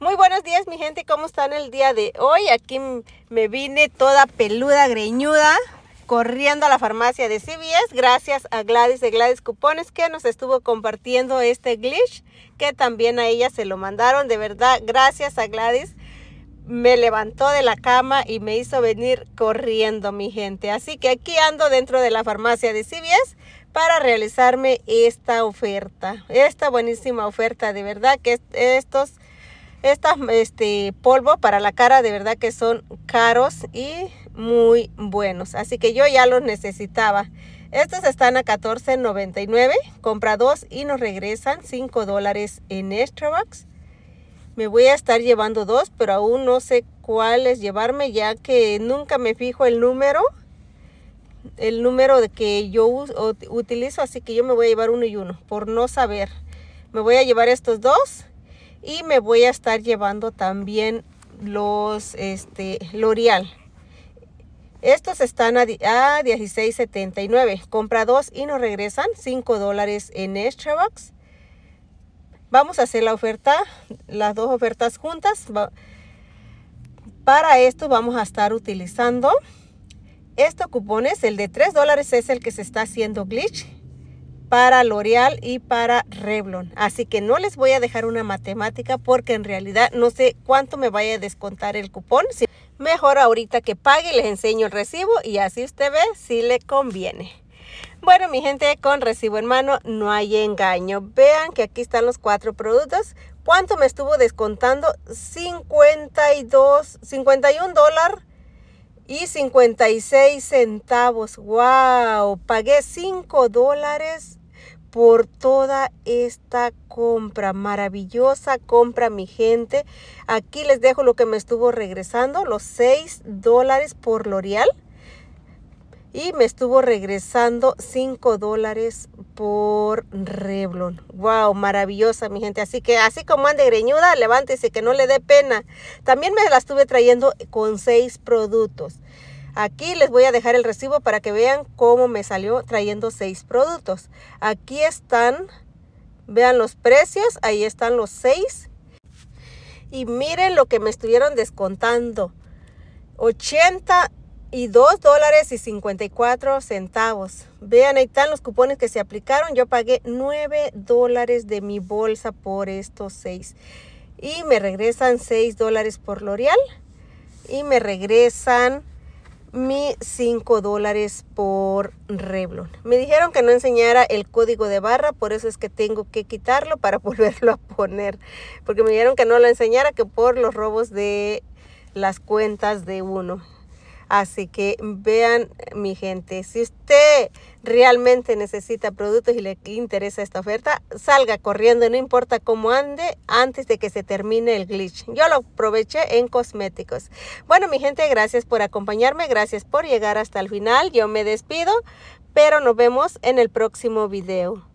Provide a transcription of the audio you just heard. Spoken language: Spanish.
Muy buenos días mi gente, ¿cómo están el día de hoy? Aquí me vine toda peluda, greñuda, corriendo a la farmacia de CBS gracias a Gladys de Gladys Cupones que nos estuvo compartiendo este glitch que también a ella se lo mandaron. De verdad, gracias a Gladys me levantó de la cama y me hizo venir corriendo mi gente. Así que aquí ando dentro de la farmacia de CBS para realizarme esta oferta. Esta buenísima oferta, de verdad que estos estas este, polvo para la cara de verdad que son caros y muy buenos. Así que yo ya los necesitaba. Estos están a $14.99. Compra dos y nos regresan 5 dólares en bucks Me voy a estar llevando dos, pero aún no sé cuáles llevarme ya que nunca me fijo el número. El número de que yo utilizo, así que yo me voy a llevar uno y uno por no saber. Me voy a llevar estos dos y me voy a estar llevando también los este L'Oreal. Estos están a, 16.79. Compra dos y nos regresan 5 dólares en extra box. Vamos a hacer la oferta, las dos ofertas juntas. Para esto vamos a estar utilizando estos cupones. El de 3 dólares es el que se está haciendo glitch para L'Oreal y para Revlon. Así que no les voy a dejar una matemática porque en realidad no sé cuánto me vaya a descontar el cupón. Mejor ahorita que pague les enseño el recibo y así usted ve si le conviene. Bueno, mi gente, con recibo en mano no hay engaño. Vean que aquí están los cuatro productos. ¿Cuánto me estuvo descontando? 52, 51 dólares y 56 centavos. ¡Wow! Pagué 5 dólares por toda esta compra. Maravillosa compra, mi gente. Aquí les dejo lo que me estuvo regresando, los 6 dólares por L'Oreal. Y me estuvo regresando 5 dólares por reblon Wow, maravillosa mi gente. Así que así como ande greñuda, levántese que no le dé pena. También me la estuve trayendo con seis productos. Aquí les voy a dejar el recibo para que vean cómo me salió trayendo seis productos. Aquí están, vean los precios, ahí están los seis. Y miren lo que me estuvieron descontando. 80 y 2 dólares y 54 centavos. Vean, ahí están los cupones que se aplicaron. Yo pagué 9 dólares de mi bolsa por estos 6. Y me regresan 6 dólares por L'Oreal. Y me regresan mi 5 dólares por Revlon. Me dijeron que no enseñara el código de barra, por eso es que tengo que quitarlo para volverlo a poner. Porque me dijeron que no lo enseñara, que por los robos de las cuentas de uno. Así que vean mi gente, si usted realmente necesita productos y le interesa esta oferta, salga corriendo, no importa cómo ande, antes de que se termine el glitch. Yo lo aproveché en cosméticos. Bueno, mi gente, gracias por acompañarme, gracias por llegar hasta el final. Yo me despido, pero nos vemos en el próximo video.